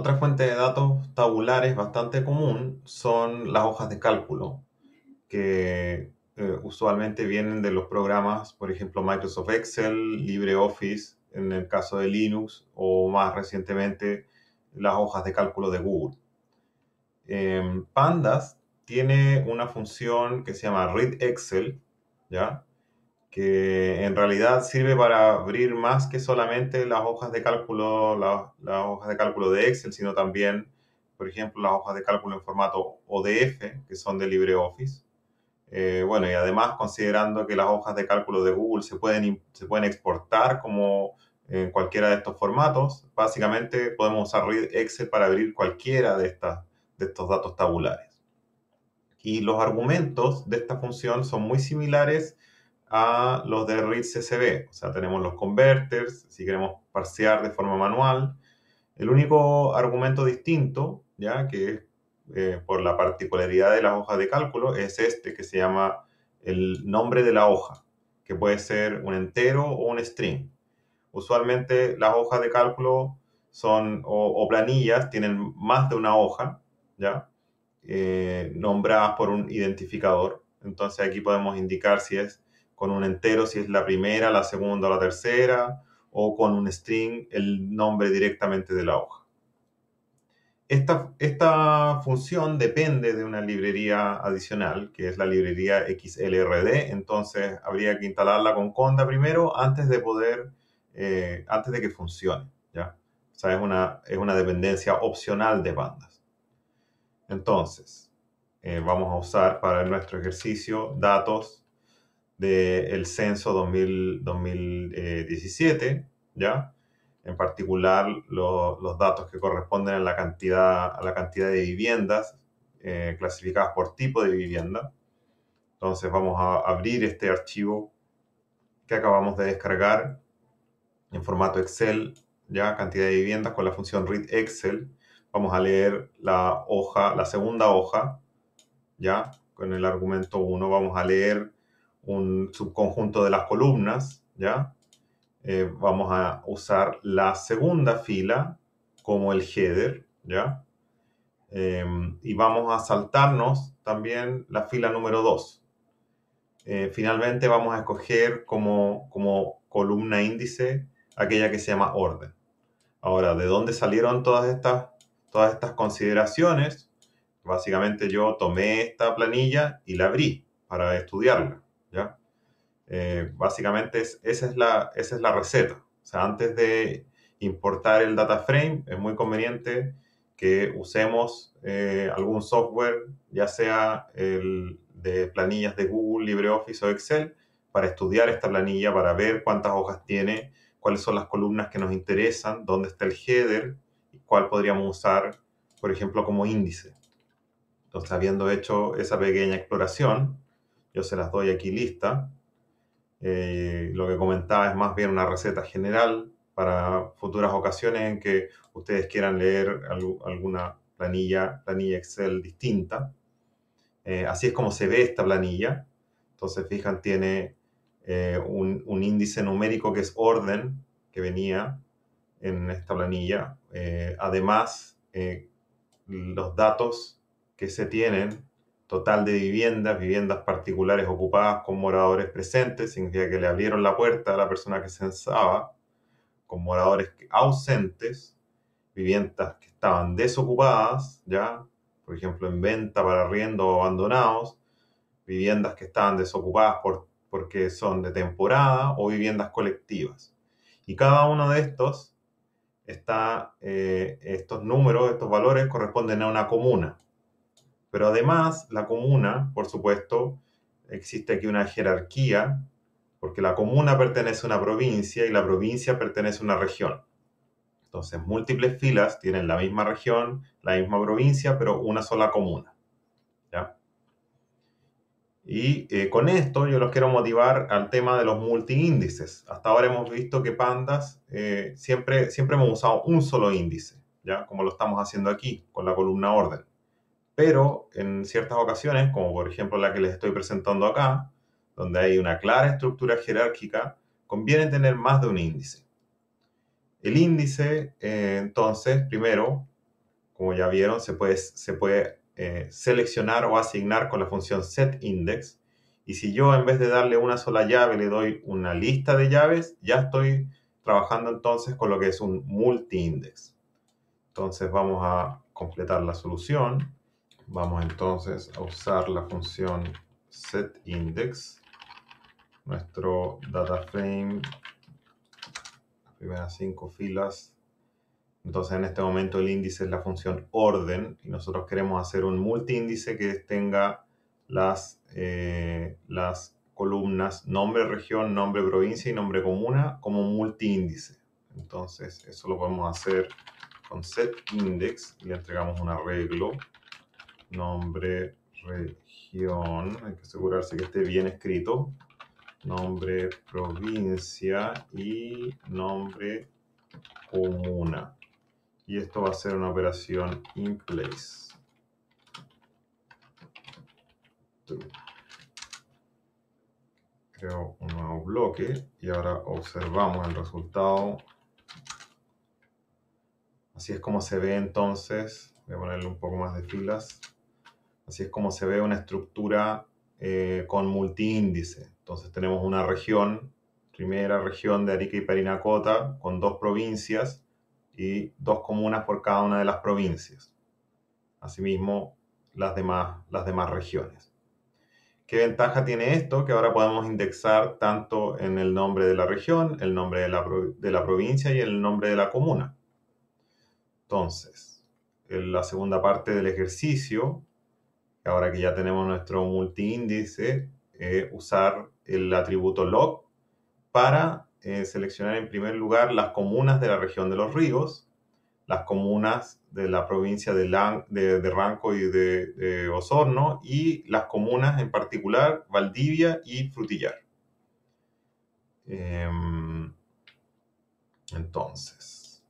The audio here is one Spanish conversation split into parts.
Otra fuente de datos tabulares bastante común son las hojas de cálculo, que eh, usualmente vienen de los programas, por ejemplo, Microsoft Excel, LibreOffice, en el caso de Linux, o más recientemente las hojas de cálculo de Google. Em, Pandas tiene una función que se llama Read Excel, ¿ya? que en realidad sirve para abrir más que solamente las hojas de cálculo, hojas de cálculo de Excel, sino también, por ejemplo, las hojas de cálculo en formato ODF, que son de LibreOffice. Eh, bueno, y además considerando que las hojas de cálculo de Google se pueden, se pueden exportar como en cualquiera de estos formatos, básicamente podemos usar Excel para abrir cualquiera de, de estos datos tabulares. Y los argumentos de esta función son muy similares a los de read CSV. O sea, tenemos los converters, si queremos parsear de forma manual. El único argumento distinto, ya que es eh, por la particularidad de las hojas de cálculo, es este que se llama el nombre de la hoja, que puede ser un entero o un string. Usualmente las hojas de cálculo son o, planillas, tienen más de una hoja, ¿ya? Eh, nombradas por un identificador. Entonces aquí podemos indicar si es con un entero si es la primera, la segunda o la tercera, o con un string el nombre directamente de la hoja. Esta, esta función depende de una librería adicional, que es la librería XLRD, entonces habría que instalarla con Conda primero antes de poder, eh, antes de que funcione, ¿ya? O sea, es una, es una dependencia opcional de bandas. Entonces, eh, vamos a usar para nuestro ejercicio datos del censo 2000, 2017, ¿ya? En particular, los datos que corresponden a la cantidad, a la cantidad de viviendas eh, clasificadas por tipo de vivienda. Entonces vamos a abrir este archivo que acabamos de descargar en formato Excel, ya cantidad de viviendas con la función read Excel. Vamos a leer la hoja, la segunda hoja, ya con el argumento 1. Vamos a leer un subconjunto de las columnas, ¿ya? Eh, vamos a usar la segunda fila como el header, ¿ya? Em, y vamos a saltarnos también la fila número 2. Eh, finalmente vamos a escoger como, como columna índice aquella que se llama orden. Ahora, ¿de dónde salieron todas estas, todas estas consideraciones? Básicamente yo tomé esta planilla y la abrí para estudiarla. Eh, básicamente esa, es la, receta. O sea, antes de importar el data frame, es muy conveniente que usemos eh, algún software, ya sea el de planillas de Google, LibreOffice o Excel, para estudiar esta planilla, para ver cuántas hojas tiene, cuáles son las columnas que nos interesan, dónde está el header y cuál podríamos usar, por ejemplo, como índice. Entonces, habiendo hecho esa pequeña exploración, yo se las doy aquí lista eh, lo que comentaba es más bien una receta general para futuras ocasiones en que ustedes quieran leer alguna planilla, planilla Excel distinta. Eh, así es como se ve esta planilla. Entonces, fijan, tiene eh, un, un, índice numérico que es orden, que venía en esta planilla. además, los datos que se tienen total de viviendas, viviendas particulares ocupadas con moradores presentes, significa que le abrieron la puerta a la persona que censaba, con moradores ausentes, viviendas que estaban desocupadas, ya, por ejemplo, en venta para arriendo o abandonados, viviendas que estaban desocupadas por, porque son de temporada o viviendas colectivas. Y cada uno de estos, está, eh, estos números, estos valores corresponden a una comuna. Pero además, la comuna, por supuesto, existe aquí una jerarquía, porque la comuna pertenece a una provincia y la provincia pertenece a una región. Entonces, múltiples filas tienen la misma región, la misma provincia, pero una sola comuna. Y eh, con esto yo los quiero motivar al tema de los multiíndices. Hasta ahora hemos visto que pandas eh, siempre, siempre hemos usado un solo índice, ¿ya? como lo estamos haciendo aquí con la columna orden pero en ciertas ocasiones, como por ejemplo la que les estoy presentando acá, donde hay una clara estructura jerárquica, conviene tener más de un índice. El índice, eh, entonces, primero, como ya vieron, se puede, eh, seleccionar o asignar con la función setIndex. Y si yo en vez de darle una sola llave le doy una lista de llaves, ya estoy trabajando entonces con lo que es un multi multi-index. Entonces vamos a completar la solución. Vamos entonces a usar la función setIndex. Nuestro data frame, las primeras cinco filas. Entonces en este momento el índice es la función orden y nosotros queremos hacer un multiíndice que tenga las, eh, las columnas nombre región, nombre provincia y nombre comuna como multiíndice. Entonces eso lo podemos hacer con setIndex y le entregamos un arreglo nombre, región, hay que asegurarse que esté bien escrito, nombre, provincia y nombre, comuna. Y esto va a ser una operación in place. Creo un nuevo bloque y ahora observamos el resultado. Así es como se ve entonces. Voy a ponerle un poco más de filas. Así es como se ve una estructura eh, con multiíndice. Entonces tenemos una región, primera región de Arica y Parinacota, con dos provincias y dos comunas por cada una de las provincias. Asimismo, las demás, las demás regiones. ¿Qué ventaja tiene esto? Que ahora podemos indexar tanto en el nombre de la región, el nombre de la, provincia y el nombre de la comuna. Entonces, la segunda parte del ejercicio ahora que ya tenemos nuestro multiíndice, eh, usar el atributo log para eh, seleccionar en primer lugar las comunas de la región de los ríos, las comunas de la provincia de, Ranco y de, Osorno y las comunas en particular Valdivia y Frutillar. Em, entonces,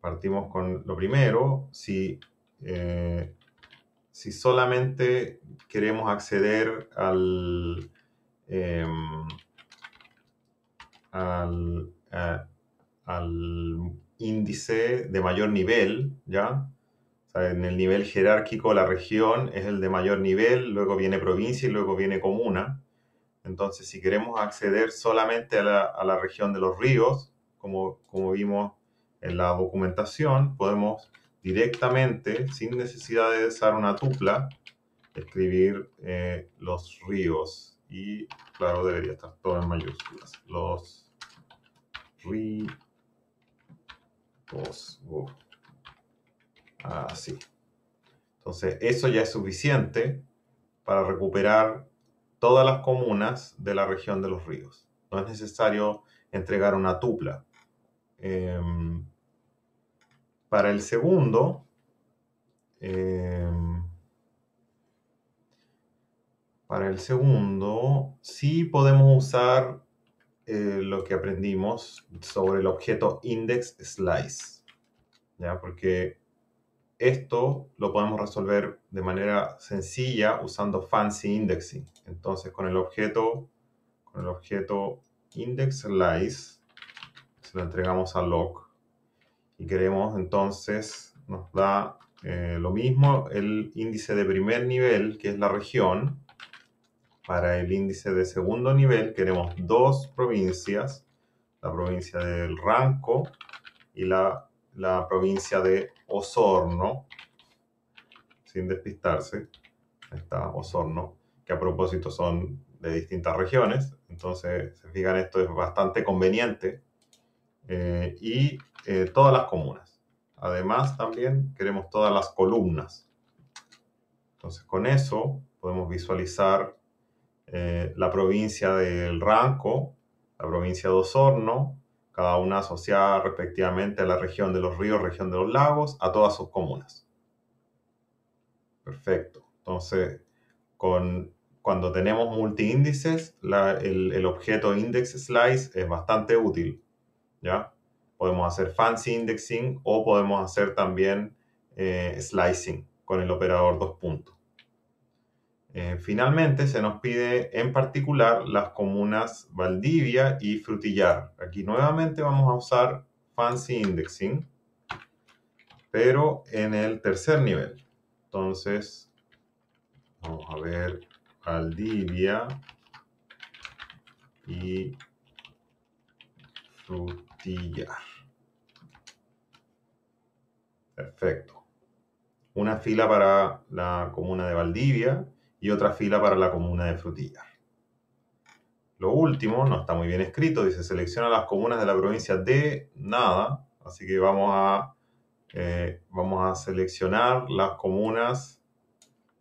partimos con lo primero. Si eh, si solamente queremos acceder al, em, al, índice de mayor nivel, ¿ya? en el nivel jerárquico la región es el de mayor nivel, luego viene provincia y luego viene comuna. Entonces, si queremos acceder solamente a la, región de los ríos, como, como vimos en la documentación, podemos directamente, sin necesidad de usar una tupla, escribir eh, los ríos. Y claro, debería estar todo en mayúsculas. Los ríos. Oh. Así. Ah, Entonces, eso ya es suficiente para recuperar todas las comunas de la región de los ríos. No es necesario entregar una tupla. Em, para el segundo, eh, para el segundo, sí podemos usar eh, lo que aprendimos sobre el objeto index slice, ¿ya? porque esto lo podemos resolver de manera sencilla usando fancy indexing. Entonces, con el objeto, con el objeto index slice, se lo entregamos a log y queremos entonces, nos da eh, lo mismo el índice de primer nivel, que es la región. Para el índice de segundo nivel queremos dos provincias, la provincia del Ranco y la, la provincia de Osorno, sin despistarse. Ahí está Osorno, que a propósito son de distintas regiones. Entonces, se fijan, esto es bastante conveniente. Eh, y eh, todas las comunas. Además, también queremos todas las columnas. Entonces, con eso podemos visualizar eh, la provincia del Ranco, la provincia de Osorno, cada una asociada respectivamente a la región de los ríos, región de los lagos, a todas sus comunas. Perfecto. Entonces, con, cuando tenemos multiíndices, el, el objeto index slice es bastante útil. ¿Ya? podemos hacer fancy indexing o podemos hacer también eh, slicing con el operador dos puntos. Eh, finalmente, se nos pide en particular las comunas Valdivia y Frutillar. Aquí nuevamente vamos a usar fancy indexing, pero en el tercer nivel. Entonces, vamos a ver Valdivia y Frutillar. Perfecto. Una fila para la comuna de Valdivia y otra fila para la comuna de Frutilla. Lo último, no está muy bien escrito, dice selecciona las comunas de la provincia de nada, así que vamos a, eh, vamos a seleccionar las comunas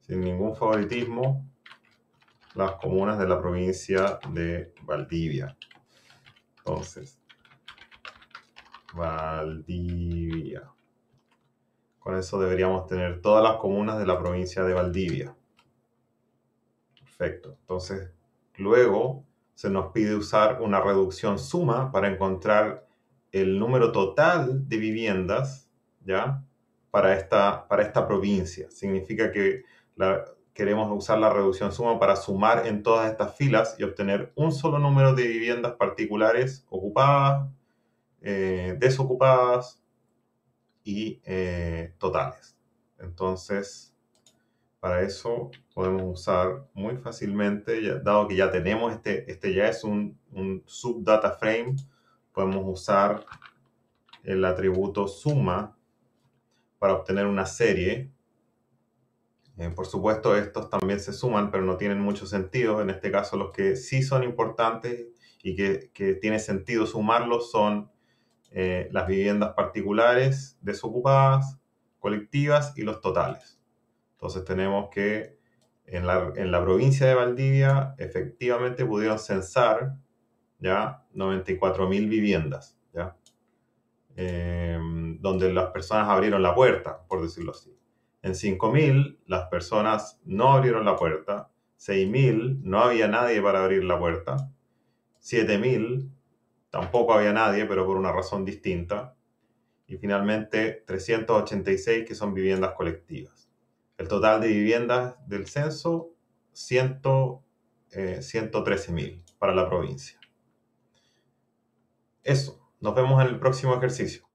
sin ningún favoritismo, las comunas de la provincia de Valdivia. Entonces, Valdivia. Con eso deberíamos tener todas las comunas de la provincia de Valdivia. Perfecto. Entonces, luego se nos pide usar una reducción suma para encontrar el número total de viviendas, ¿ya? Para esta, para esta provincia. Significa que queremos usar la reducción suma para sumar en todas estas filas y obtener un solo número de viviendas particulares ocupadas, eh, desocupadas, y eh, totales. Entonces, para eso podemos usar muy fácilmente, dado que ya tenemos este, este ya es un, un subdata frame, podemos usar el atributo suma para obtener una serie. Eh, por supuesto, estos también se suman, pero no tienen mucho sentido. En este caso, los que sí son importantes y que, que tiene sentido sumarlos son eh, las viviendas particulares desocupadas, colectivas y los totales. Entonces tenemos que en la, provincia de Valdivia efectivamente pudieron censar ya 94.000 viviendas, ¿ya? Em, donde las personas abrieron la puerta, por decirlo así. En 5.000 las personas no abrieron la puerta, 6.000 no había nadie para abrir la puerta, 7.000 Tampoco había nadie, pero por una razón distinta. Y finalmente 386 que son viviendas colectivas. El total de viviendas del censo, 113.000 eh, para la provincia. Eso, nos vemos en el próximo ejercicio.